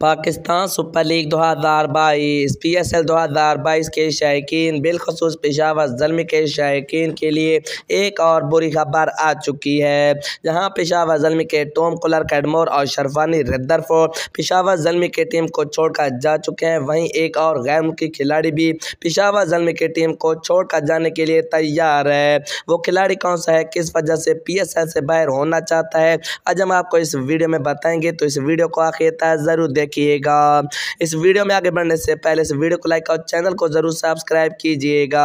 Pakistan super league दो हज़ार बाईस पी एस एल दो हज़ार बाईस के शायक बिलखसूस पेशावर जलम के शायक के लिए एक और बुरी खबर आ चुकी है जहाँ पेशावर जलम के टोम कुलर कैडमोर और शरफानी रद्दरफोर्ड पेशावर जलम की टीम को छोड़कर जा चुके हैं वहीं एक और गैर मुखी खिलाड़ी भी पेशावर जलम की टीम को छोड़कर जाने के लिए तैयार है वो खिलाड़ी कौन सा है किस वजह से पी एस एल से बाहर होना चाहता है आज हम आपको इस वीडियो में बताएंगे तो इस वीडियो को आखिर तरह ज़रूर देख रखिएगा इस वीडियो में आगे बढ़ने से पहले इस वीडियो को लाइक और चैनल को ज़रूर सब्सक्राइब कीजिएगा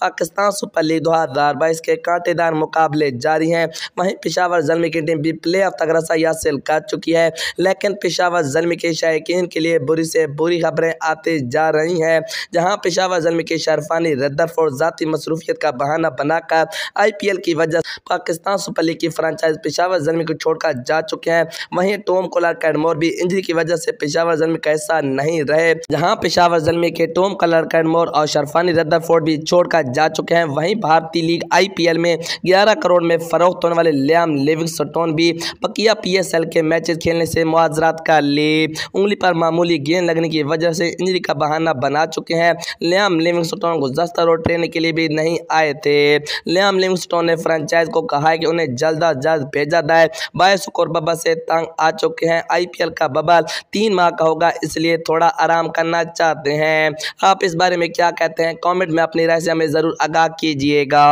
पाकिस्तान सुपर लीग दो हज़ार बाईस के कांटेदार मुकाबले जारी हैं वहीं पिशावर जलमी की टीम भी प्ले ऑफ तक रसाई हासिल कर चुकी है लेकिन पिशावर जलमी के शायकीन के लिए बुरी से बुरी खबरें आती जा रही हैं जहाँ पेशावर जलमी के शरफानी रद्दफ और जाति मसरूफियत का बहाना बनाकर आई पी एल की वजह पाकिस्तान सुपर लीग की फ्रांचाइज पेशावर जलमी को छोड़कर जा चुके हैं वहीं टोम कोलार कैडमोर भी इंजरी की वजह से पेशावर जन्म कैसा नहीं रहे जहाँ पेशावर जल के टोम कलर कैनमोर और शरफानी रद्दर भी छोड़कर जा चुके हैं वहीं भारतीय लीग आई में ग्यारह करोड़ में फरोख्त होने वाले लियाम लिविंगस्टोन भी पकिया पी के मैच खेलने से मुआजरात का ले उंगली पर मामूली गेंद लगने की वजह से इंजरी का बहाना बना चुके हैं लियाम लिविंगस्टोन गुजस्ता रोड ट्रेनिंग के लिए भी नहीं आए थे लियाम लिविंगस्टोन ने फ्रेंचाइज को कहा है कि उन्हें जल्द अज जल्द भेजा जाए बायस और बबा से तंग आ चुके हैं आईपीएल का बबल तीन तीन माह का होगा इसलिए थोड़ा आराम करना चाहते हैं आप इस बारे में क्या कहते हैं कमेंट में अपनी राय से हमें ज़रूर आगाह कीजिएगा